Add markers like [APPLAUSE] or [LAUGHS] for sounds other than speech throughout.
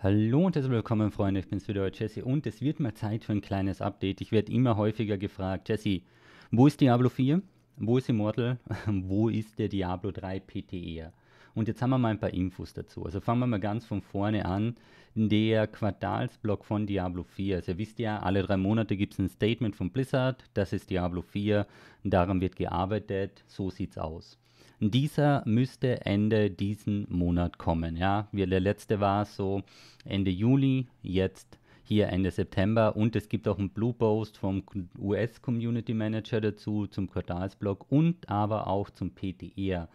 Hallo und herzlich willkommen, Freunde. Ich bin's wieder, euer Jesse. Und es wird mal Zeit für ein kleines Update. Ich werde immer häufiger gefragt, Jesse, wo ist Diablo 4? Wo ist Immortal? [LAUGHS] wo ist der Diablo 3 PTR? E und jetzt haben wir mal ein paar Infos dazu. Also fangen wir mal ganz von vorne an. Der Quartalsblock von Diablo 4. Also ihr wisst ja, alle drei Monate gibt es ein Statement von Blizzard. Das ist Diablo 4. Daran wird gearbeitet. So sieht's aus. Dieser müsste Ende diesen Monat kommen. Ja, wie der letzte war so Ende Juli, jetzt hier Ende September und es gibt auch einen Blue Post vom US Community Manager dazu zum Quartalsblock und aber auch zum PTR. E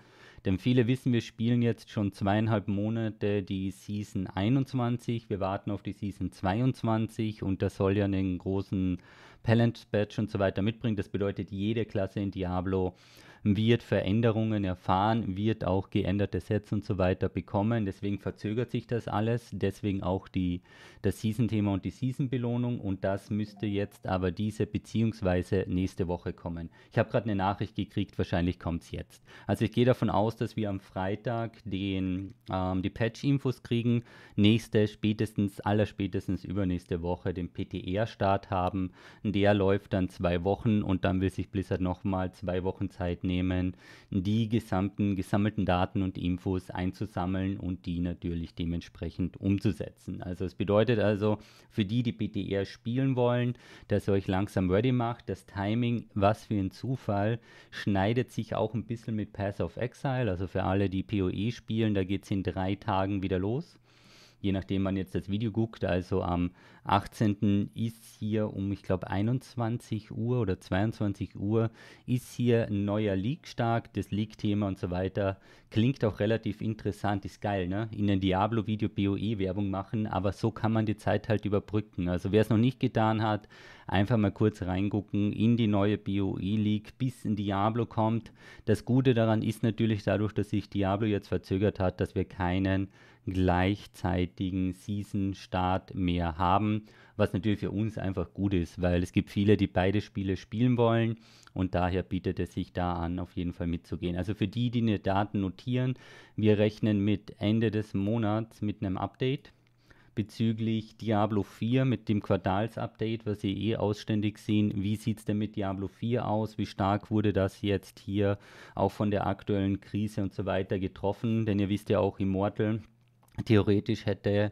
Denn viele wissen, wir spielen jetzt schon zweieinhalb Monate die Season 21. Wir warten auf die Season 22 und das soll ja einen großen Palance Patch und so weiter mitbringen. Das bedeutet, jede Klasse in Diablo wird Veränderungen erfahren, wird auch geänderte Sets und so weiter bekommen. Deswegen verzögert sich das alles. Deswegen auch die, das Season-Thema und die Season-Belohnung. Und das müsste jetzt aber diese beziehungsweise nächste Woche kommen. Ich habe gerade eine Nachricht gekriegt, wahrscheinlich kommt es jetzt. Also ich gehe davon aus, dass wir am Freitag den, ähm, die Patch-Infos kriegen. Nächste, spätestens, allerspätestens übernächste Woche den PTR-Start e haben. Der läuft dann zwei Wochen und dann will sich Blizzard nochmal zwei Wochen Zeit nehmen Unternehmen die gesamten gesammelten Daten und Infos einzusammeln und die natürlich dementsprechend umzusetzen. Also es bedeutet also für die, die BTR spielen wollen, dass ihr euch langsam ready macht. Das Timing, was für ein Zufall, schneidet sich auch ein bisschen mit Path of Exile. Also für alle, die PoE spielen, da geht es in drei Tagen wieder los je nachdem, wann jetzt das Video guckt. Also am 18. ist hier um, ich glaube, 21 Uhr oder 22 Uhr ist hier ein neuer Leak stark, das Leak-Thema und so weiter. Klingt auch relativ interessant, ist geil, ne? In den Diablo-Video BOE-Werbung machen, aber so kann man die Zeit halt überbrücken. Also wer es noch nicht getan hat, einfach mal kurz reingucken in die neue BOE-League, bis in Diablo kommt. Das Gute daran ist natürlich dadurch, dass sich Diablo jetzt verzögert hat, dass wir keinen gleichzeitigen Season-Start mehr haben, was natürlich für uns einfach gut ist, weil es gibt viele, die beide Spiele spielen wollen und daher bietet es sich da an, auf jeden Fall mitzugehen. Also für die, die eine Daten notieren, wir rechnen mit Ende des Monats mit einem Update bezüglich Diablo 4 mit dem Quartalsupdate, was Sie eh ausständig sehen. Wie sieht es denn mit Diablo 4 aus? Wie stark wurde das jetzt hier auch von der aktuellen Krise und so weiter getroffen? Denn ihr wisst ja auch, Immortal theoretisch hätte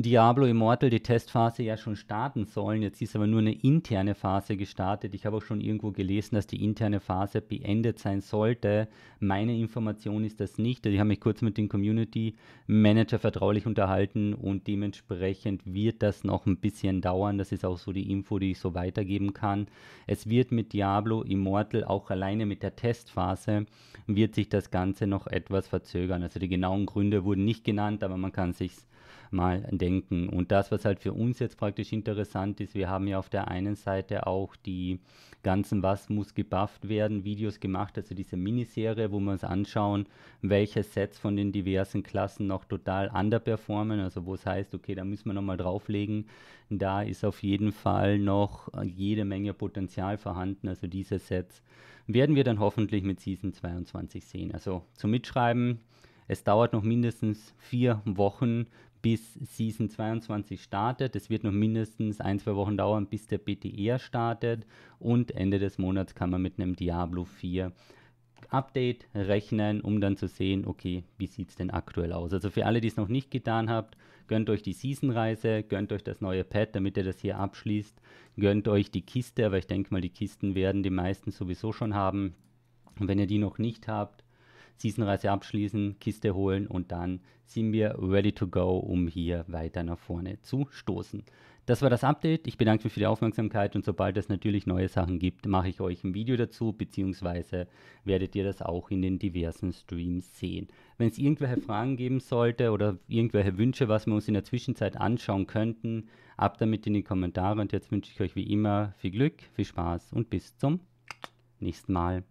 Diablo Immortal die Testphase ja schon starten sollen. Jetzt ist aber nur eine interne Phase gestartet. Ich habe auch schon irgendwo gelesen, dass die interne Phase beendet sein sollte. Meine Information ist das nicht. Also ich habe mich kurz mit dem Community Manager vertraulich unterhalten und dementsprechend wird das noch ein bisschen dauern. Das ist auch so die Info, die ich so weitergeben kann. Es wird mit Diablo Immortal auch alleine mit der Testphase wird sich das Ganze noch etwas verzögern. Also die genauen Gründe wurden nicht genannt, aber man kann sich's mal denken. Und das, was halt für uns jetzt praktisch interessant ist, wir haben ja auf der einen Seite auch die ganzen Was muss gebufft werden Videos gemacht, also diese Miniserie, wo wir uns anschauen, welche Sets von den diversen Klassen noch total underperformen, also wo es heißt, okay, da müssen wir nochmal drauflegen. Da ist auf jeden Fall noch äh, jede Menge Potenzial vorhanden, also diese Sets werden wir dann hoffentlich mit Season 22 sehen. Also zum Mitschreiben, es dauert noch mindestens vier Wochen, bis Season 22 startet. Es wird noch mindestens ein, zwei Wochen dauern, bis der BTR e startet. Und Ende des Monats kann man mit einem Diablo 4 Update rechnen, um dann zu sehen, okay, wie sieht es denn aktuell aus. Also für alle, die es noch nicht getan habt, gönnt euch die Seasonreise, gönnt euch das neue Pad, damit ihr das hier abschließt, gönnt euch die Kiste, aber ich denke mal, die Kisten werden die meisten sowieso schon haben. Und wenn ihr die noch nicht habt, Seasonreise abschließen, Kiste holen und dann sind wir ready to go, um hier weiter nach vorne zu stoßen. Das war das Update. Ich bedanke mich für die Aufmerksamkeit und sobald es natürlich neue Sachen gibt, mache ich euch ein Video dazu, beziehungsweise werdet ihr das auch in den diversen Streams sehen. Wenn es irgendwelche Fragen geben sollte oder irgendwelche Wünsche, was wir uns in der Zwischenzeit anschauen könnten, ab damit in die Kommentare und jetzt wünsche ich euch wie immer viel Glück, viel Spaß und bis zum nächsten Mal.